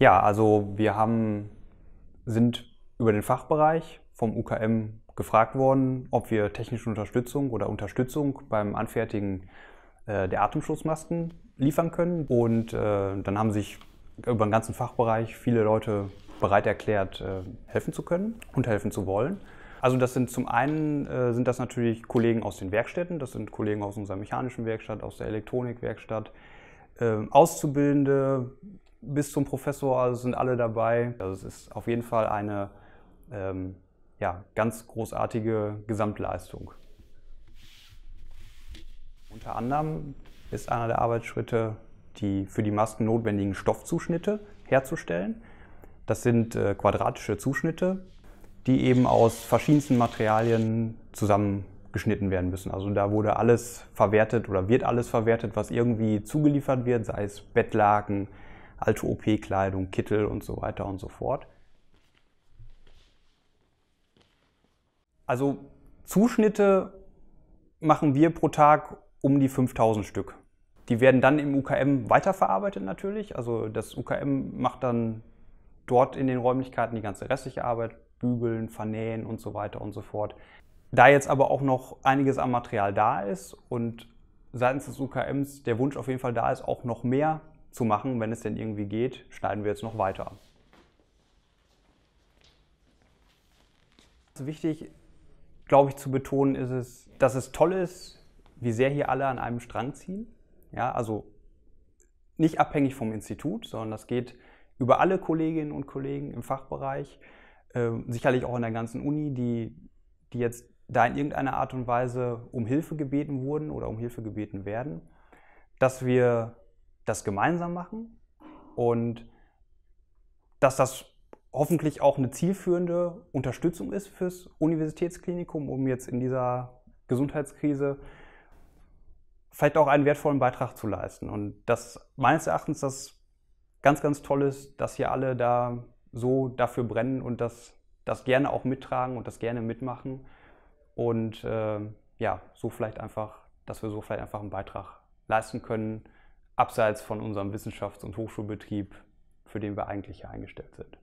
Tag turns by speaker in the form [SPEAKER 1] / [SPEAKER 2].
[SPEAKER 1] Ja, also wir haben, sind über den Fachbereich vom UKM gefragt worden, ob wir technische Unterstützung oder Unterstützung beim Anfertigen äh, der Atemschutzmasken liefern können. Und äh, dann haben sich über den ganzen Fachbereich viele Leute bereit erklärt, äh, helfen zu können und helfen zu wollen. Also das sind zum einen äh, sind das natürlich Kollegen aus den Werkstätten, das sind Kollegen aus unserer mechanischen Werkstatt, aus der Elektronikwerkstatt, äh, Auszubildende, bis zum Professor, also sind alle dabei. Also es ist auf jeden Fall eine ähm, ja, ganz großartige Gesamtleistung. Unter anderem ist einer der Arbeitsschritte, die für die Masken notwendigen Stoffzuschnitte herzustellen. Das sind äh, quadratische Zuschnitte, die eben aus verschiedensten Materialien zusammengeschnitten werden müssen. Also da wurde alles verwertet oder wird alles verwertet, was irgendwie zugeliefert wird, sei es Bettlaken, alte OP-Kleidung, Kittel und so weiter und so fort. Also Zuschnitte machen wir pro Tag um die 5000 Stück. Die werden dann im UKM weiterverarbeitet natürlich. Also das UKM macht dann dort in den Räumlichkeiten die ganze restliche Arbeit, bügeln, vernähen und so weiter und so fort. Da jetzt aber auch noch einiges am Material da ist und seitens des UKMs der Wunsch auf jeden Fall da ist, auch noch mehr zu machen, wenn es denn irgendwie geht, schneiden wir jetzt noch weiter. Also wichtig, glaube ich, zu betonen ist es, dass es toll ist, wie sehr hier alle an einem Strang ziehen. Ja, also nicht abhängig vom Institut, sondern das geht über alle Kolleginnen und Kollegen im Fachbereich, äh, sicherlich auch in der ganzen Uni, die, die jetzt da in irgendeiner Art und Weise um Hilfe gebeten wurden oder um Hilfe gebeten werden, dass wir das gemeinsam machen und dass das hoffentlich auch eine zielführende Unterstützung ist fürs Universitätsklinikum, um jetzt in dieser Gesundheitskrise vielleicht auch einen wertvollen Beitrag zu leisten. Und das meines Erachtens das ganz, ganz toll ist, dass hier alle da so dafür brennen und das, das gerne auch mittragen und das gerne mitmachen. Und äh, ja, so vielleicht einfach, dass wir so vielleicht einfach einen Beitrag leisten können, abseits von unserem Wissenschafts- und Hochschulbetrieb, für den wir eigentlich hier eingestellt sind.